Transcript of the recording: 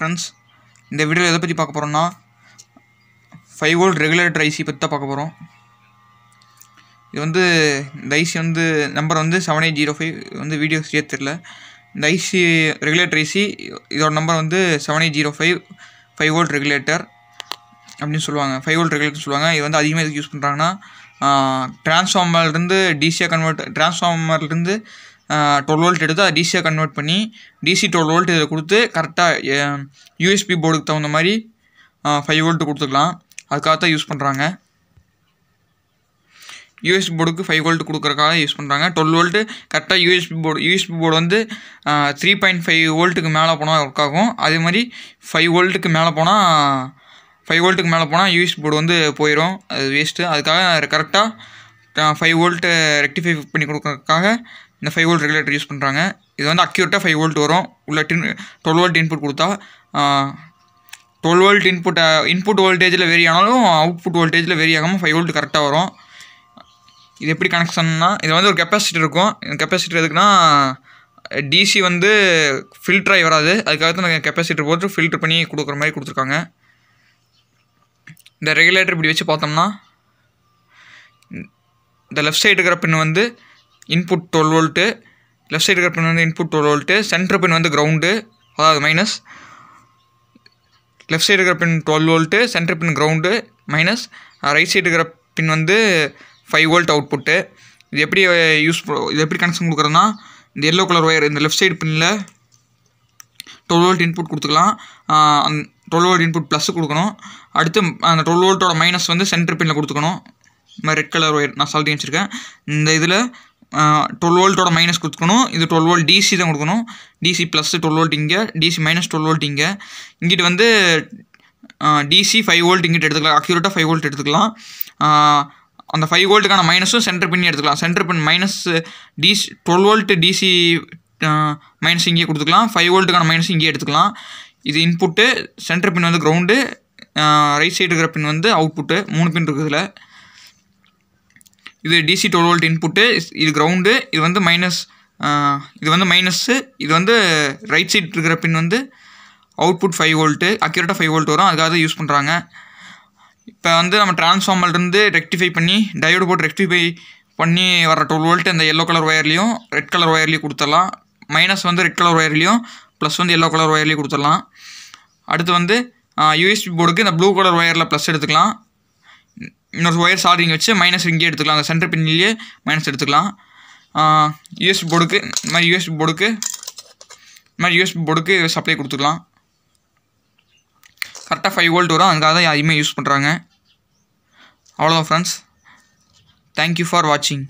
friends இந்த வீடியோவில் எதை பற்றி பார்க்க போகிறோம்னா ஃபைவ் வோல்ட் ரெகுலேட்டர் ஐசி பற்றி தான் பார்க்க போகிறோம் இது வந்து இந்த ஐசி வந்து நம்பர் வந்து செவன் எயிட் ஜீரோ ஃபைவ் வந்து வீடியோ சரியாக தெரில இந்த ஐசி ரெகுலேட்டர் ஐசி இதோட நம்பர் வந்து seven eight zero five five volt regulator அப்படின்னு சொல்லுவாங்க ஃபைவ் வோல்ட் ரெகுலேட்டர் சொல்லுவாங்க இது வந்து அதிகமாக எதுக்கு யூஸ் பண்ணுறாங்கன்னா டிரான்ஸ்ஃபார்மர்லேருந்து டிசியாக கன்வெர்ட் டிரான்ஸ்ஃபார்மர்லேருந்து டுவெல் வோல்ட் எடுத்து அதை டிசியாக கன்வெர்ட் பண்ணி டிசி டுவெல் வோல்ட் இதை கொடுத்து கரெக்டாக யூஎஸ்பி போர்டுக்கு தகுந்த மாதிரி ஃபைவ் வோல்ட்டு கொடுத்துக்கலாம் அதுக்காக தான் யூஸ் பண்ணுறாங்க யூஎஸ்பி போர்டுக்கு ஃபைவ் வோல்ட் கொடுக்குறக்காக யூஸ் பண்ணுறாங்க டுவெல் வோல்ட்டு கரெக்டாக யூஎஸ்பி போர்டு யூஎஸ்பி போர்டு வந்து த்ரீ பாயிண்ட் ஃபைவ் வோல்ட்டுக்கு மேலே போனால் ஒர்க் ஆகும் அதே மாதிரி ஃபைவ் வோல்ட்டுக்கு மேலே போனால் ஃபைவ் வோல்ட்டுக்கு மேலே போனால் யூஎஸ்பி போர்டு வந்து போயிடும் அது வேஸ்ட்டு அதுக்காக கரெக்டாக ஃபைவ் வோல்ட்டு ரெக்டிஃபை பண்ணி கொடுக்கறதுக்காக இந்த ஃபைவ் வோல்ட் ரெகுலேட்டர் யூஸ் பண்ணுறாங்க இது வந்து அக்யூர்ட்டாக ஃபைவ் வோல்ட் வரும் உள்ள டின் டுவெல் வோல்ட் இன்புட் கொடுத்தா டுவெல் வோல்ட் இன்புட் இன்புட் வோல்டேஜில் வெரி ஆனாலும் அவுட்புட் வோல்டேஜில் வெரி ஆகாமல் ஃபைவ் வோல்ட் கரெக்டாக வரும் இது எப்படி கனெக்ஷன்னா இது வந்து ஒரு கெப்பாசிட்டி இருக்கும் கெப்பாசிட்டி எதுக்குன்னா டிசி வந்து ஃபில்டராகி வராது அதுக்காக தான் நாங்கள் கெப்பாசிட்டர் போட்டு ஃபில்ட்ரு பண்ணி கொடுக்குற மாதிரி கொடுத்துருக்காங்க இந்த ரெகுலேட்டர் இப்படி வச்சு பார்த்தோம்னா இந்த லெஃப்ட் சைடு இருக்கிற பின் வந்து input twelve volt left side இருக்கிற பின் வந்து input twelve volt centre pin வந்து கிரவுண்டு அதாவது மைனஸ் லெஃப்ட் சைடு இருக்கிற pin twelve volt centre pin ground minus right side இருக்கிற பின் வந்து ஃபைவ் வோல்ட் அவுட்புட்டு இது எப்படி யூஸ் இது எப்படி கனெக்ஷன் கொடுக்குறோன்னா இந்த எல்லோ கலர் ஒயர் இந்த லெஃப்ட் சைடு பின்னில் டுவெல் வோல்ட் இன்புட் கொடுத்துக்கலாம் அந்த டுவெல் வோல்ட் இன்புட் ப்ளஸ் கொடுக்கணும் அடுத்து அந்த டுவெல் வோல்ட்டோட மைனஸ் வந்து சென்டர் பின்னில் கொடுத்துக்கணும் இந்த மாதிரி ரெட் கலர் ஒயர் நான் சொல்லிட்டு வச்சுருக்கேன் இந்த இதில் டுவெல் வோல்ட்டோட மைனஸ் கொடுத்துக்கணும் இது டுவெல் வோல்ட் டிசி தான் கொடுக்கணும் டிசி ப்ளஸ் டுவெல் வோல்ட் இங்கே டிசி மைனஸ் டுவெல் வோல்ட் இங்கே இங்கிட்டு வந்து டிசி ஃபைவ் வோல்ட் இங்கிட்ட எடுத்துக்கலாம் அக்யூரேட்டாக ஃபைவ் வோல்ட் எடுத்துக்கலாம் அந்த ஃபைவ் வோல்ட்டுக்கான மைனஸும் சென்டர் பின் எடுத்துக்கலாம் centre pin minus DC twelve volt DC minus இங்கேயே கொடுத்துக்கலாம் ஃபைவ் வோல்ட்டுக்கான மைனஸ் இங்கேயே எடுத்துக்கலாம் இது இன்புட்டு சென்டர் பின் வந்து கிரவுண்டு ரைட் சைடு இருக்கிற பின் வந்து அவுட்புட்டு மூணு பின் இருக்குதுல இது டிசி டுவெல் வோல்ட் இன்புட்டு இது கிரவுண்டு இது வந்து மைனஸ் இது வந்து மைனஸ்ஸு இது வந்து ரைட் சைட் இருக்கிற பின் வந்து அவுட்புட் ஃபைவ் வோல்ட்டு அக்யூரட்டாக ஃபைவ் வோல்ட் வரும் அதுக்காக யூஸ் பண்ணுறாங்க இப்போ வந்து நம்ம டிரான்ஸ்ஃபார்மர்லேருந்து ரெக்டிஃபை பண்ணி டயோடு போட்டு ரெக்டிஃபை பண்ணி வர டுவெல் வோல்ட் அந்த எல்லோ கலர் ஒயர்லேயும் ரெட் கலர் ஒயர்லேயும் கொடுத்துடலாம் மைனஸ் வந்து ரெட் கலர் ஒயர்லேயும் ப்ளஸ் வந்து எல்லோ கலர் ஒயர்லேயும் கொடுத்துடலாம் அடுத்து வந்து யூஎஸ்பி போர்டுக்கு இந்த ப்ளூ கலர் ஒயரில் ப்ளஸ் எடுத்துக்கலாம் இன்னொரு ஒயர் சார்ஜிங் வச்சு மைனஸ் இங்கே எடுத்துக்கலாம் அந்த சென்டர் பின்லேயே மைனஸ் எடுத்துக்கலாம் யூஎஸ்பி போர்டுக்கு இந்த மாதிரி யூஎஸ்பி போர்டுக்கு இந்த மாதிரி யூஎஸ்பி போர்டுக்கு சப்ளை கொடுத்துக்கலாம் கரெக்டாக ஃபைவ் வோல்ட் வரும் அதுக்காக தான் யாரையுமே யூஸ் பண்ணுறாங்க அவ்வளோதான் ஃப்ரெண்ட்ஸ் தேங்க்யூ ஃபார் வாட்சிங்